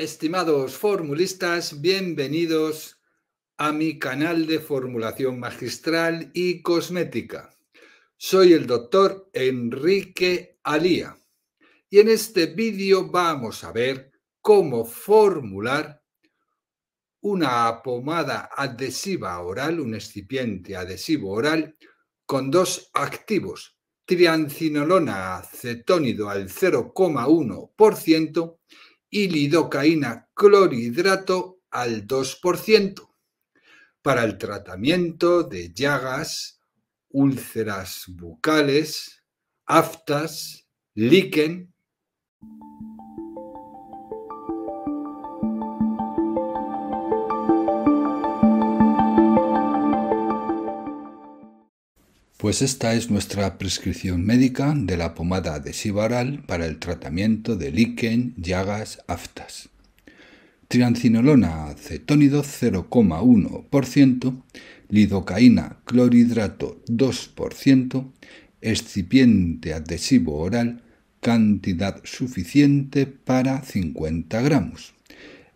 Estimados formulistas, bienvenidos a mi canal de formulación magistral y cosmética. Soy el doctor Enrique Alía y en este vídeo vamos a ver cómo formular una pomada adhesiva oral, un excipiente adhesivo oral con dos activos, triancinolona acetónido al 0,1% y lidocaína clorhidrato al 2% para el tratamiento de llagas, úlceras bucales, aftas, líquen pues esta es nuestra prescripción médica de la pomada adhesiva oral para el tratamiento de líquen, llagas, aftas. Triancinolona acetónido 0,1%, lidocaína clorhidrato 2%, excipiente adhesivo oral, cantidad suficiente para 50 gramos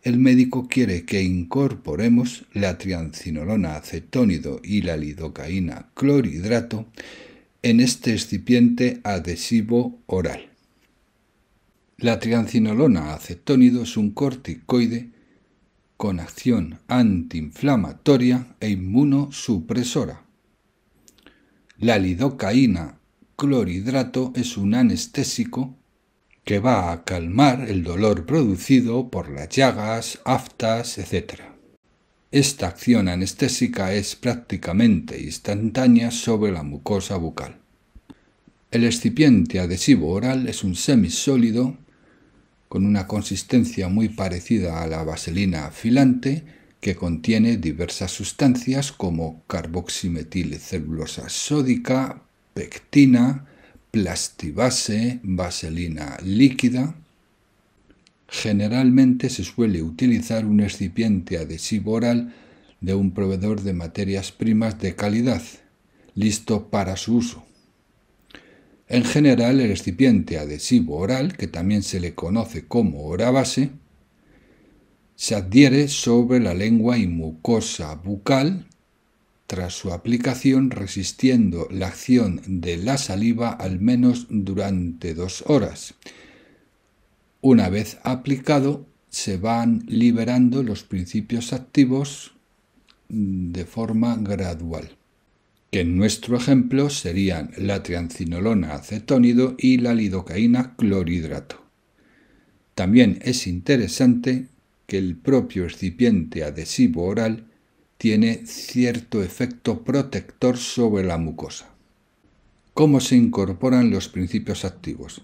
el médico quiere que incorporemos la triancinolona acetónido y la lidocaína clorhidrato en este excipiente adhesivo oral. La triancinolona acetónido es un corticoide con acción antiinflamatoria e inmunosupresora. La lidocaína clorhidrato es un anestésico que va a calmar el dolor producido por las llagas, aftas, etc. Esta acción anestésica es prácticamente instantánea sobre la mucosa bucal. El excipiente adhesivo oral es un semisólido con una consistencia muy parecida a la vaselina filante que contiene diversas sustancias como celulosa sódica, pectina, plastibase, vaselina líquida. Generalmente se suele utilizar un excipiente adhesivo oral de un proveedor de materias primas de calidad, listo para su uso. En general, el excipiente adhesivo oral, que también se le conoce como orabase, se adhiere sobre la lengua y mucosa bucal tras su aplicación resistiendo la acción de la saliva al menos durante dos horas. Una vez aplicado, se van liberando los principios activos de forma gradual, que en nuestro ejemplo serían la triancinolona acetónido y la lidocaína clorhidrato. También es interesante que el propio recipiente adhesivo oral tiene cierto efecto protector sobre la mucosa. ¿Cómo se incorporan los principios activos?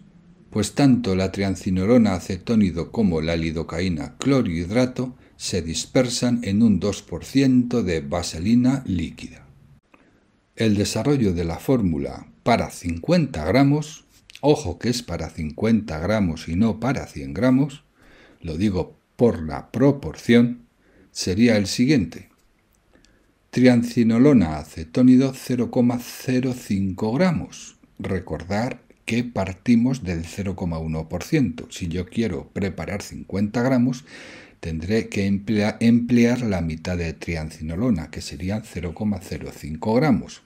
Pues tanto la triancinolona acetónido como la lidocaína clorhidrato se dispersan en un 2% de vaselina líquida. El desarrollo de la fórmula para 50 gramos, ojo que es para 50 gramos y no para 100 gramos, lo digo por la proporción, sería el siguiente. Triancinolona acetónido 0,05 gramos. Recordar que partimos del 0,1%. Si yo quiero preparar 50 gramos, tendré que emplear la mitad de triancinolona, que serían 0,05 gramos.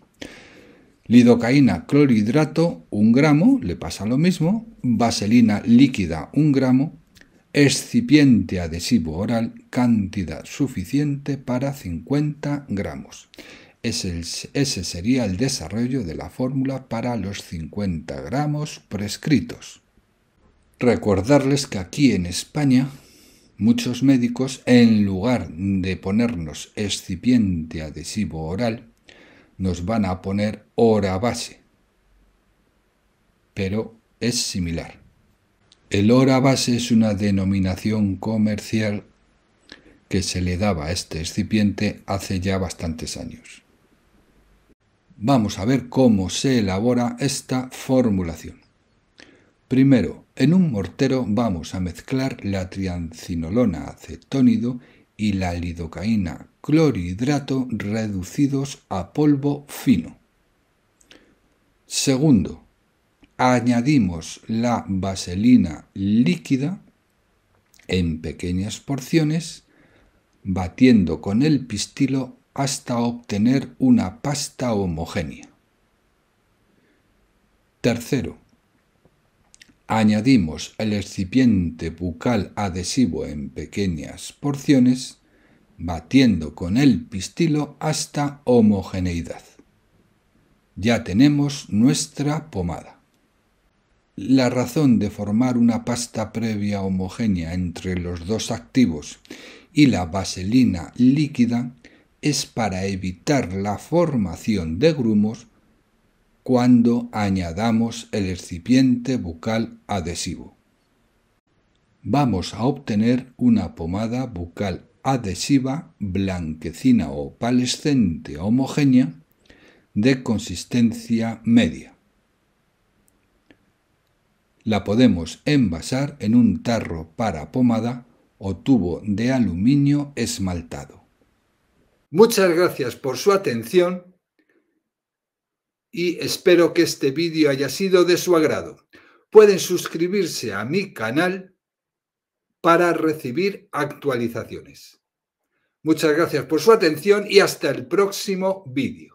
Lidocaína clorhidrato, 1 gramo, le pasa lo mismo. Vaselina líquida, 1 gramo. Excipiente adhesivo oral, cantidad suficiente para 50 gramos. Ese, sería el desarrollo de la fórmula para los 50 gramos prescritos. Recordarles que aquí en España muchos médicos, en lugar de ponernos excipiente adhesivo oral, nos van a poner hora base. Pero es similar. El base es una denominación comercial que se le daba a este excipiente hace ya bastantes años. Vamos a ver cómo se elabora esta formulación. Primero, en un mortero vamos a mezclar la triancinolona acetónido y la lidocaína clorhidrato reducidos a polvo fino. Segundo, añadimos la vaselina líquida en pequeñas porciones, batiendo con el pistilo hasta obtener una pasta homogénea. Tercero, añadimos el excipiente bucal adhesivo en pequeñas porciones, batiendo con el pistilo hasta homogeneidad. Ya tenemos nuestra pomada. La razón de formar una pasta previa homogénea entre los dos activos y la vaselina líquida es para evitar la formación de grumos cuando añadamos el excipiente bucal adhesivo. Vamos a obtener una pomada bucal adhesiva blanquecina o palescente homogénea de consistencia media la podemos envasar en un tarro para pomada o tubo de aluminio esmaltado. Muchas gracias por su atención y espero que este vídeo haya sido de su agrado. Pueden suscribirse a mi canal para recibir actualizaciones. Muchas gracias por su atención y hasta el próximo vídeo.